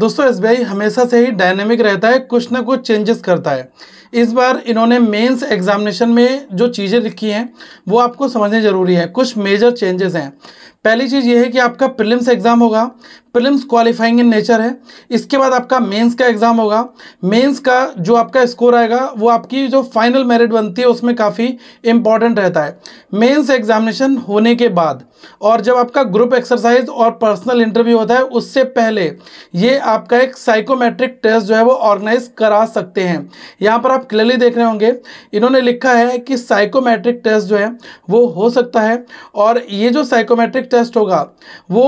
दोस्तों एस हमेशा से ही डायनेमिक रहता है कुछ ना कुछ चेंजेस करता है इस बार इन्होंने मेंस एग्जामिनेशन में जो चीज़ें लिखी हैं वो आपको समझने ज़रूरी है कुछ मेजर चेंजेस हैं पहली चीज़ ये है कि आपका प्रिलिम्स एग्ज़ाम होगा प्रिलिम्स क्वालिफाइंग इन नेचर है इसके बाद आपका मेंस का एग्ज़ाम होगा मेंस का जो आपका स्कोर आएगा वो आपकी जो फाइनल मेरिट बनती है उसमें काफ़ी इंपॉर्टेंट रहता है मेंस एग्जामिनेशन होने के बाद और जब आपका ग्रुप एक्सरसाइज और पर्सनल इंटरव्यू होता है उससे पहले ये आपका एक साइकोमेट्रिक टेस्ट जो है वो ऑर्गेनाइज करा सकते हैं यहाँ पर आप क्लियरली देख रहे होंगे इन्होंने लिखा है कि साइकोमेट्रिक टेस्ट जो है वो हो सकता है और ये जो साइकोमेट्रिक टेस्ट होगा वो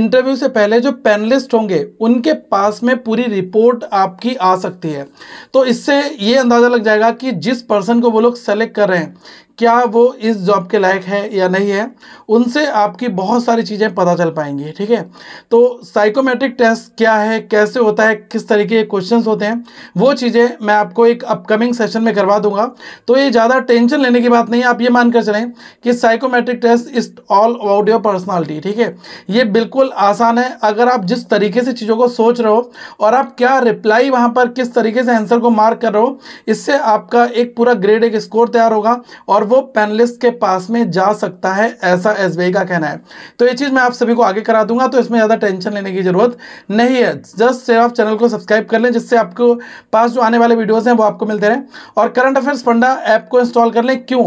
इंटरव्यू से पहले जो पैनलिस्ट होंगे उनके पास में पूरी रिपोर्ट आपकी आ सकती है तो इससे ये अंदाज़ा लग जाएगा कि जिस पर्सन को वो लोग सेलेक्ट कर रहे हैं क्या वो इस जॉब के लायक है या नहीं है उनसे आपकी बहुत सारी चीज़ें पता चल पाएंगी ठीक है तो साइकोमेट्रिक टेस्ट क्या है कैसे होता है किस तरीके के क्वेश्चन होते हैं वो चीज़ें मैं आपको एक अपकमिंग सेशन में करवा दूंगा तो ये ज़्यादा टेंशन लेने की बात नहीं है आप ये मानकर चलें कि psychometric test is all about your personality ठीक है ये बिल्कुल आसान है अगर आप जिस तरीके से चीज़ों को सोच रहे हो और आप क्या रिप्लाई वहाँ पर किस तरीके से आंसर को मार्क कर रहे हो इससे आपका एक पूरा ग्रेड एक स्कोर तैयार होगा और और वो पैनलिस्ट के पास में जा सकता है ऐसा एस का कहना है तो ये चीज़ मैं आप सभी को आगे करा दूंगा तो इसमें ज़्यादा टेंशन लेने की ज़रूरत नहीं है जस्ट सिर्फ आप चैनल को सब्सक्राइब कर लें जिससे आपको पास जो आने वाले वीडियोज़ हैं वो आपको मिलते रहे और करंट अफेयर्स फंडा ऐप को इंस्टॉल कर लें क्यों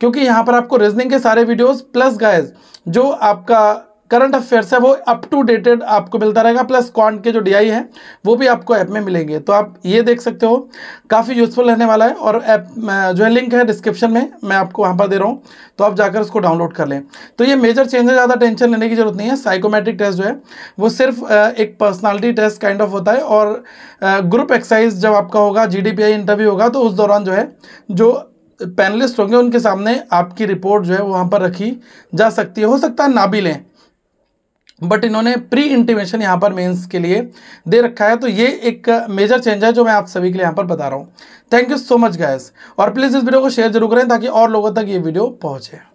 क्योंकि यहाँ पर आपको रीजनिंग के सारे वीडियोज़ प्लस गायज जो आपका करंट अफेयर्स है वो अप टू डेटेड आपको मिलता रहेगा प्लस क्वांट के जो डी है वो भी आपको ऐप में मिलेंगे तो आप ये देख सकते हो काफ़ी यूजफुल रहने वाला है और ऐप जो है लिंक है डिस्क्रिप्शन में मैं आपको वहाँ पर दे रहा हूँ तो आप जाकर उसको डाउनलोड कर लें तो ये मेजर चेंज है ज़्यादा टेंशन लेने की जरूरत नहीं है साइकोमेट्रिक टेस्ट जो है वो सिर्फ एक पर्सनैलिटी टेस्ट काइंड ऑफ होता है और ग्रुप एक्सरसाइज जब आपका होगा जी इंटरव्यू होगा तो उस दौरान जो है जो पैनलिस्ट होंगे उनके सामने आपकी रिपोर्ट जो है वहाँ पर रखी जा सकती है हो सकता है ना भी लें बट इन्होंने प्री इंटीमेशन यहाँ पर मेंस के लिए दे रखा है तो ये एक मेजर चेंज है जो मैं आप सभी के लिए यहाँ पर बता रहा हूँ thank you so much guys और प्लीज़ इस वीडियो को शेयर जरूर करें ताकि और लोगों तक ये वीडियो पहुँचे